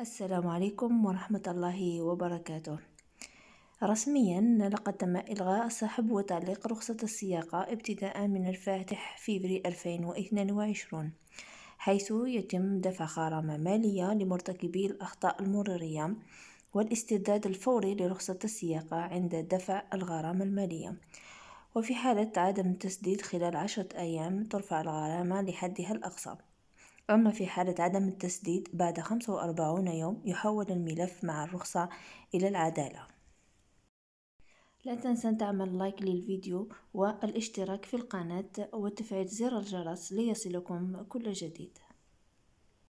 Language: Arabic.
السلام عليكم ورحمة الله وبركاته رسميا لقد تم إلغاء سحب وتعليق رخصة السياقة ابتداء من الفاتح فيفري 2022 حيث يتم دفع غرامة مالية لمرتكبي الأخطاء المرورية والاسترداد الفوري لرخصة السياقة عند دفع الغرامة المالية وفي حالة عدم التسديد خلال عشرة أيام ترفع الغرامة لحدها الأقصى أما في حالة عدم التسديد بعد 45 يوم يحول الملف مع الرخصة إلى العدالة لا تنسى تعمل لايك للفيديو والاشتراك في القناة وتفعيل زر الجرس ليصلكم كل جديد